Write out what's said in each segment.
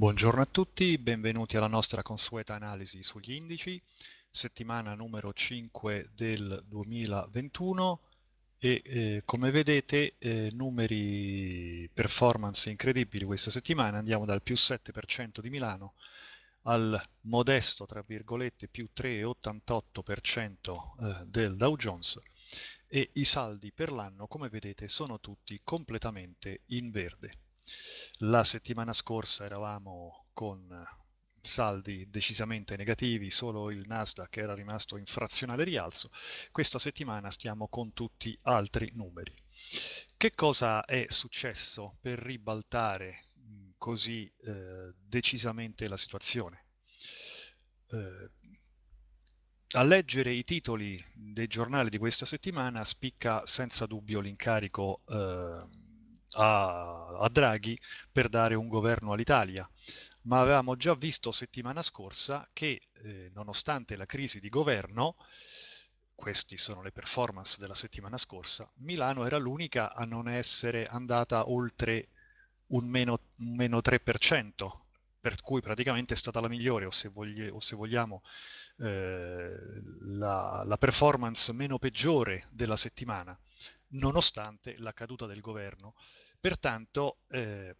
Buongiorno a tutti, benvenuti alla nostra consueta analisi sugli indici, settimana numero 5 del 2021 e eh, come vedete eh, numeri performance incredibili questa settimana, andiamo dal più 7% di Milano al modesto tra virgolette più 3,88% eh, del Dow Jones e i saldi per l'anno come vedete sono tutti completamente in verde. La settimana scorsa eravamo con saldi decisamente negativi, solo il Nasdaq era rimasto in frazionale rialzo, questa settimana stiamo con tutti altri numeri. Che cosa è successo per ribaltare mm, così eh, decisamente la situazione? Eh, a leggere i titoli dei giornali di questa settimana spicca senza dubbio l'incarico eh, a, a Draghi per dare un governo all'Italia ma avevamo già visto settimana scorsa che eh, nonostante la crisi di governo, queste sono le performance della settimana scorsa, Milano era l'unica a non essere andata oltre un meno, un meno 3%, per cui praticamente è stata la migliore, o se, voglie, o se vogliamo eh, la, la performance meno peggiore della settimana, nonostante la caduta del governo. Pertanto eh,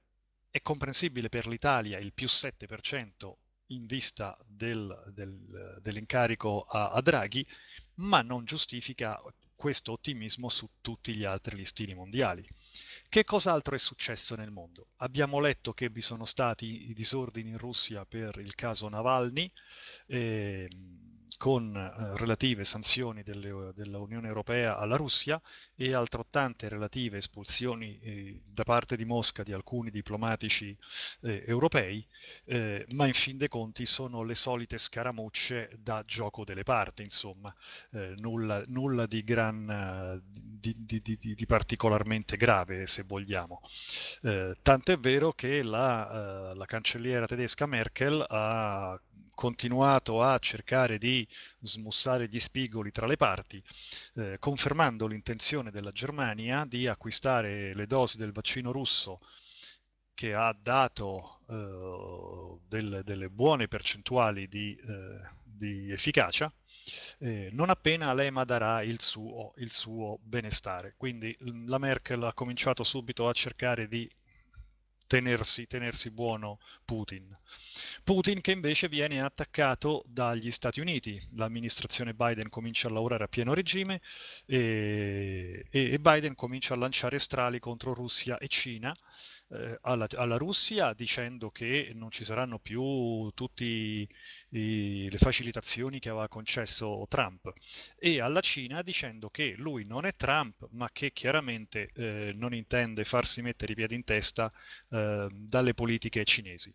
è comprensibile per l'Italia il più 7% in vista del, del, dell'incarico a, a, Draghi, ma non giustifica questo ottimismo su tutti gli altri listini mondiali. Che cos'altro è successo nel mondo? Abbiamo letto che vi sono stati i disordini in Russia per il caso Navalny, eh, con eh, relative sanzioni dell'Unione Europea alla Russia e altrettante relative espulsioni eh, da parte di Mosca di alcuni diplomatici eh, europei, eh, ma in fin dei conti sono le solite scaramucce da gioco delle parti, insomma, eh, nulla, nulla di, gran, di, di, di, particolarmente grave, se vogliamo. tant'è vero che la, la cancelliera tedesca Merkel ha continuato a cercare di smussare gli spigoli tra le parti, eh, confermando l'intenzione della Germania di acquistare le dosi del vaccino russo che ha dato eh, del, delle buone percentuali di, eh, di efficacia, eh, non appena l'EMA darà il suo, il suo, benestare. Quindi mm, la Merkel ha cominciato subito a cercare di tenersi, tenersi buono Putin. Putin che invece viene attaccato dagli Stati Uniti, l'amministrazione Biden comincia a lavorare a pieno regime e, e Biden comincia a lanciare strali contro Russia e Cina eh, alla, alla, Russia dicendo che non ci saranno più tutte le facilitazioni che aveva concesso Trump e alla Cina dicendo che lui non è Trump ma che chiaramente eh, non intende farsi mettere i piedi in testa eh, dalle politiche cinesi.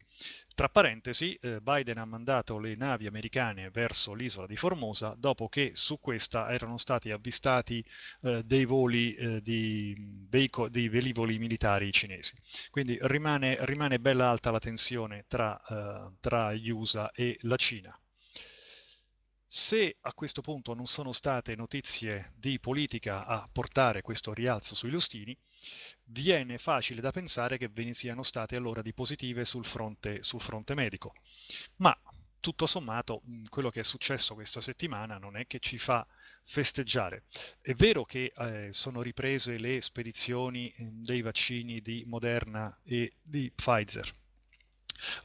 Tra parentesi, eh, Biden ha mandato le navi americane verso l'isola di Formosa dopo che su questa erano stati avvistati eh, dei voli eh, di, dei velivoli militari cinesi. Quindi rimane, rimane bella alta la tensione tra, eh, tra gli USA e la Cina. Se a questo punto non sono state notizie di politica a portare questo rialzo sui lustini, viene facile da pensare che ve ne siano state allora di positive sul fronte, sul fronte medico. Ma tutto sommato quello che è successo questa settimana non è che ci fa festeggiare. È vero che eh, sono riprese le spedizioni eh, dei vaccini di Moderna e di Pfizer.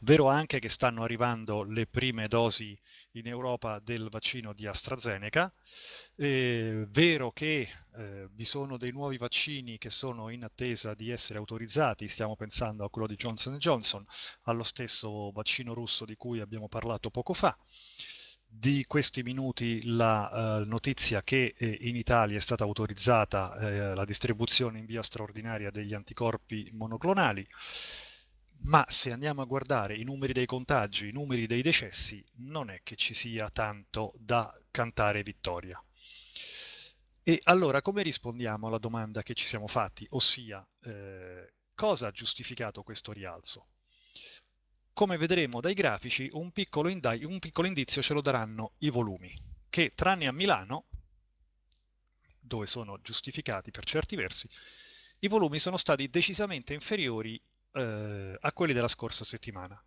Vero anche che stanno arrivando le prime dosi in Europa del vaccino di AstraZeneca, eh, vero che eh, vi sono dei nuovi vaccini che sono in attesa di essere autorizzati, stiamo pensando a quello di Johnson Johnson, allo stesso vaccino russo di cui abbiamo parlato poco fa di questi minuti la eh, notizia che eh, in Italia è stata autorizzata eh, la distribuzione in via straordinaria degli anticorpi monoclonali, ma se andiamo a guardare i numeri dei contagi, i numeri dei decessi, non è che ci sia tanto da cantare vittoria. E allora come rispondiamo alla domanda che ci siamo fatti, ossia eh, cosa ha giustificato questo rialzo? come vedremo dai grafici, un piccolo, un piccolo indizio ce lo daranno i volumi, che tranne a Milano, dove sono giustificati per certi versi, i volumi sono stati decisamente inferiori eh, a quelli della scorsa settimana.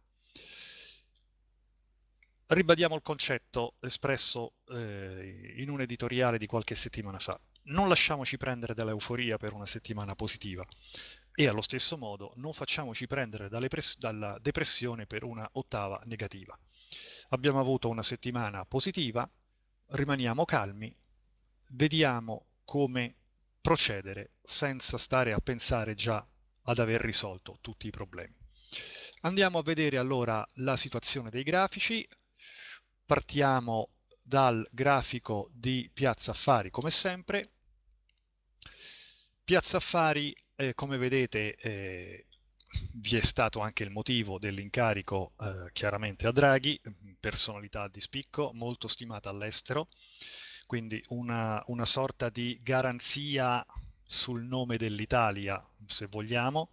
Ribadiamo il concetto espresso eh, in un editoriale di qualche settimana fa. Non lasciamoci prendere dall'euforia per una settimana positiva e allo stesso modo non facciamoci prendere pres- dalla depressione per una ottava negativa. Abbiamo avuto una settimana positiva, rimaniamo calmi, vediamo come procedere senza stare a pensare già ad aver risolto tutti i problemi. Andiamo a vedere allora la situazione dei grafici. Partiamo dal grafico di Piazza Affari come sempre. Piazza Affari eh, come vedete eh, vi è stato anche il motivo dell'incarico eh, chiaramente a Draghi, mm, personalità di spicco, molto stimata all'estero, quindi una, una sorta di garanzia sul nome dell'Italia, se vogliamo.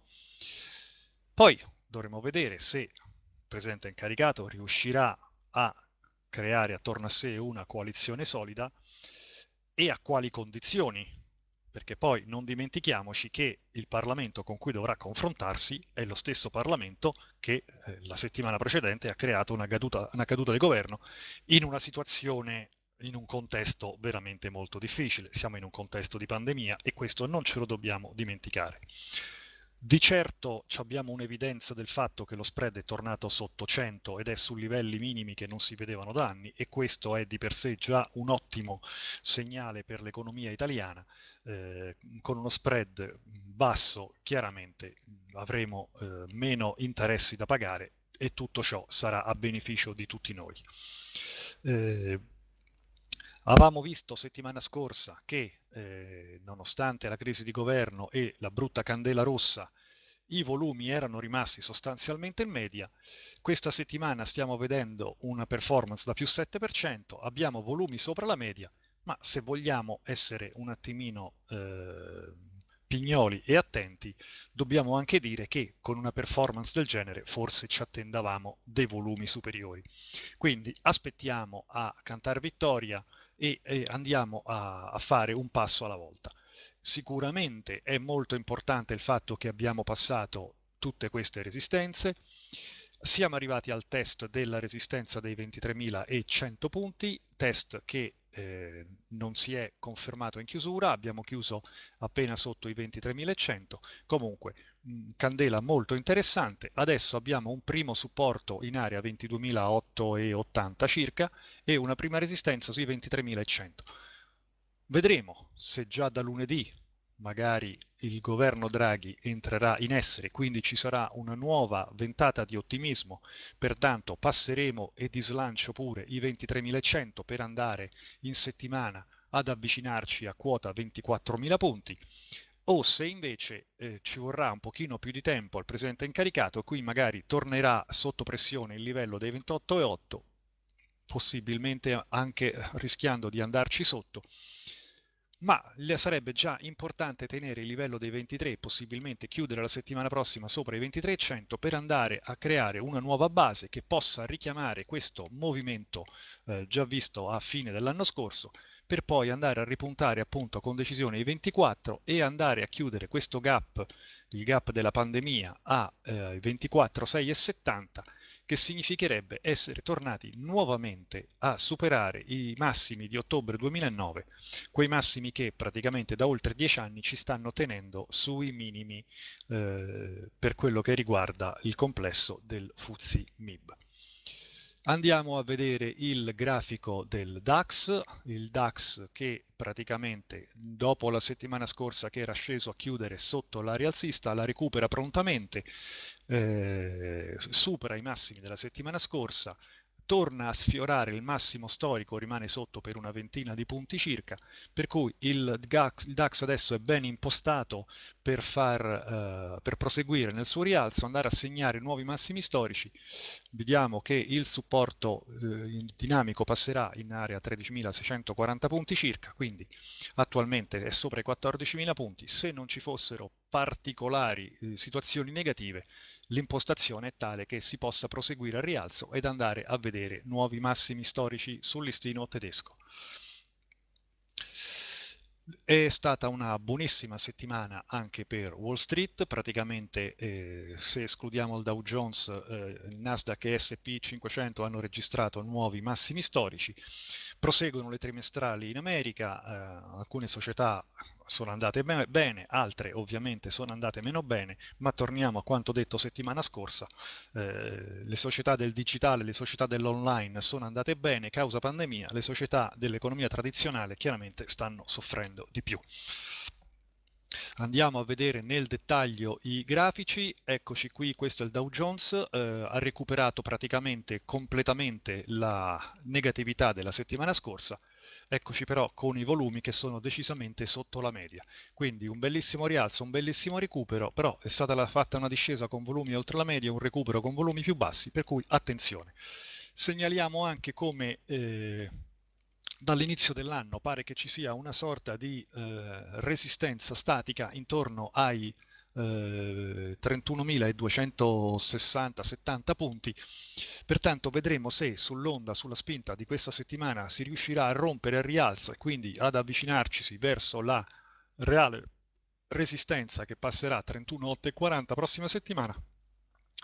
Poi dovremo vedere se il presente incaricato riuscirà a creare attorno a sé una coalizione solida e a quali condizioni perché poi non dimentichiamoci che il Parlamento con cui dovrà confrontarsi è lo stesso Parlamento che eh, la settimana precedente ha creato una caduta, una caduta di governo in una situazione in un contesto veramente molto difficile. Siamo in un contesto di pandemia e questo non ce lo dobbiamo dimenticare. Di certo abbiamo un'evidenza del fatto che lo spread è tornato sotto 100 ed è su livelli minimi che non si vedevano da anni e questo è di per sé già un ottimo segnale per l'economia italiana. Eh, con uno spread basso chiaramente avremo eh, meno interessi da pagare e tutto ciò sarà a beneficio di tutti noi. Eh, Avevamo visto settimana scorsa che, eh, nonostante la crisi di governo e la brutta candela rossa, i volumi erano rimasti sostanzialmente in media. Questa settimana stiamo vedendo una performance da più 7%, abbiamo volumi sopra la media, ma se vogliamo essere un attimino eh, pignoli e attenti, dobbiamo anche dire che con una performance del genere forse ci attendavamo dei volumi superiori. Quindi aspettiamo a cantare vittoria e, e andiamo a, a fare un passo alla volta. Sicuramente è molto importante il fatto che abbiamo passato tutte queste resistenze, siamo arrivati al test della resistenza dei 23.100 punti, test che eh, non si è confermato in chiusura, abbiamo chiuso appena sotto i 23.100, comunque mh, mm, candela molto interessante, adesso abbiamo un primo supporto in area 22.880 circa e una prima resistenza sui 23.100. Vedremo se già da lunedì magari il governo Draghi entrerà in essere, quindi ci sarà una nuova ventata di ottimismo, pertanto passeremo e di slancio pure i 23.100 per andare in settimana ad avvicinarci a quota 24.000 punti, o se invece eh, ci vorrà un pochino più di tempo al presente incaricato, qui magari tornerà sotto pressione il livello dei 28,8, possibilmente anche rischiando di andarci sotto, ma sarebbe già importante tenere il livello dei 23 e possibilmente chiudere la settimana prossima sopra i 2300 per andare a creare una nuova base che possa richiamare questo movimento eh, già visto a fine dell'anno scorso per poi andare a ripuntare appunto con decisione i 24 e andare a chiudere questo gap, il gap della pandemia a eh, 24, 6 e 70 che significherebbe essere tornati nuovamente a superare i massimi di ottobre 2009, quei massimi che praticamente da oltre dieci anni ci stanno tenendo sui minimi eh, per quello che riguarda il complesso del FUZI MIB. Andiamo a vedere il grafico del DAX, il DAX che praticamente dopo la settimana scorsa che era sceso a chiudere sotto la rialzista la recupera prontamente, eh, supera i massimi della settimana scorsa, torna a sfiorare il massimo storico, rimane sotto per una ventina di punti circa, per cui il DAX, il DAX adesso è ben impostato per, far, eh, per, proseguire nel suo rialzo, andare a segnare nuovi massimi storici, vediamo che il supporto eh, dinamico passerà in area 13.640 punti circa, quindi attualmente è sopra i 14.000 punti. Se non ci fossero particolari eh, situazioni negative, l'impostazione è tale che si possa proseguire al rialzo ed andare a vedere nuovi massimi storici sul listino tedesco. È stata una buonissima settimana anche per Wall Street, praticamente eh, se escludiamo il Dow Jones, eh, il Nasdaq e SP 500 hanno registrato nuovi massimi storici Proseguono le trimestrali in America, eh, alcune società sono andate be bene, altre ovviamente sono andate meno bene, ma torniamo a quanto detto settimana scorsa, eh, le società del digitale, le società dell'online sono andate bene causa pandemia, le società dell'economia tradizionale chiaramente stanno soffrendo di più. Andiamo a vedere nel dettaglio i grafici, eccoci qui, questo è il Dow Jones, eh, ha recuperato praticamente completamente la negatività della settimana scorsa, eccoci però con i volumi che sono decisamente sotto la media, quindi un bellissimo rialzo, un bellissimo recupero, però è stata la, fatta una discesa con volumi oltre la media, un recupero con volumi più bassi, per cui attenzione. Segnaliamo anche come... Eh, dall'inizio dell'anno pare che ci sia una sorta di eh, resistenza statica intorno ai eh, 31.260-70 punti, pertanto vedremo se sull'onda, sulla spinta di questa settimana si riuscirà a rompere il rialzo e quindi ad avvicinarci verso la reale resistenza che passerà a 31.840 prossima settimana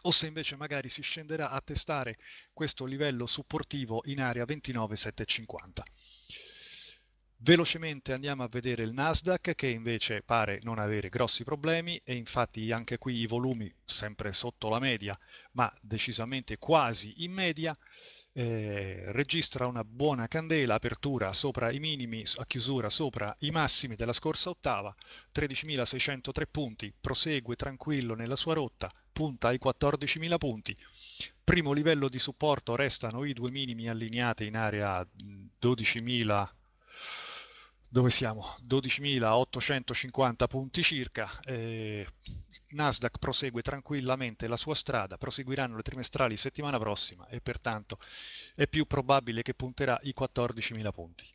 o se invece magari si scenderà a testare questo livello supportivo in area 29750. Velocemente andiamo a vedere il Nasdaq che invece pare non avere grossi problemi e infatti anche qui i volumi sempre sotto la media ma decisamente quasi in media eh, registra una buona candela, apertura sopra i minimi, a chiusura sopra i massimi della scorsa ottava, 13.603 punti, prosegue tranquillo nella sua rotta, punta ai 14.000 punti. Primo livello di supporto restano i due minimi allineati in area 12.000 dove siamo? 12.850 punti circa, eh, Nasdaq prosegue tranquillamente la sua strada, proseguiranno le trimestrali settimana prossima e pertanto è più probabile che punterà i 14.000 punti.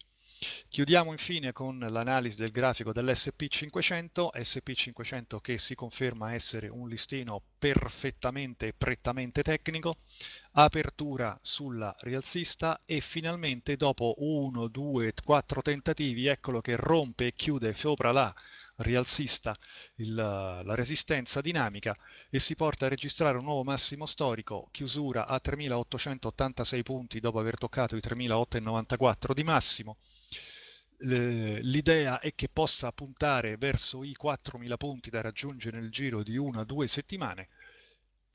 Chiudiamo infine con l'analisi del grafico dell'SP500, SP500 che si conferma essere un listino perfettamente e prettamente tecnico, apertura sulla rialzista e finalmente dopo 1, 2, 4 tentativi eccolo che rompe e chiude sopra la rialzista il, la resistenza dinamica e si porta a registrare un nuovo massimo storico, chiusura a 3.886 punti dopo aver toccato i 3.894 di massimo, l'idea è che possa puntare verso i 4.000 punti da raggiungere nel giro di una o due settimane.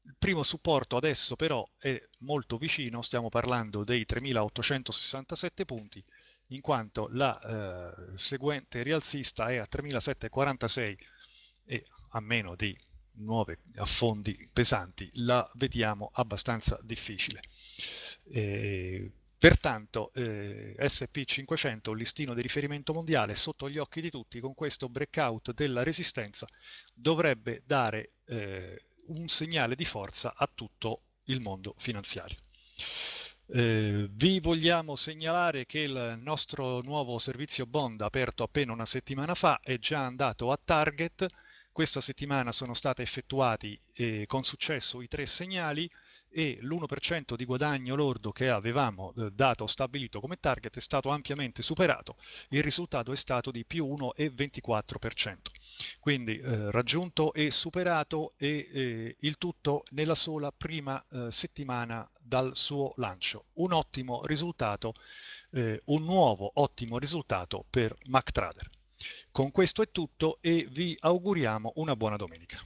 Il primo supporto adesso però è molto vicino, stiamo parlando dei 3.867 punti, in quanto la eh, seguente rialzista è a 3.746 e a meno di nuovi affondi pesanti la vediamo abbastanza difficile. E Pertanto eh, SP500, un listino di riferimento mondiale, sotto gli occhi di tutti, con questo breakout della resistenza dovrebbe dare eh, un segnale di forza a tutto il mondo finanziario. Eh, vi vogliamo segnalare che il nostro nuovo servizio bond aperto appena una settimana fa è già andato a target. Questa settimana sono stati effettuati eh, con successo i tre segnali e l'1% di guadagno lordo che avevamo eh, dato stabilito come target è stato ampiamente superato, il risultato è stato di più 1,24%. Quindi eh, raggiunto e superato e eh, il tutto nella sola prima eh, settimana dal suo lancio. Un ottimo risultato, eh, un nuovo ottimo risultato per MacTrader. Con questo è tutto e vi auguriamo una buona domenica.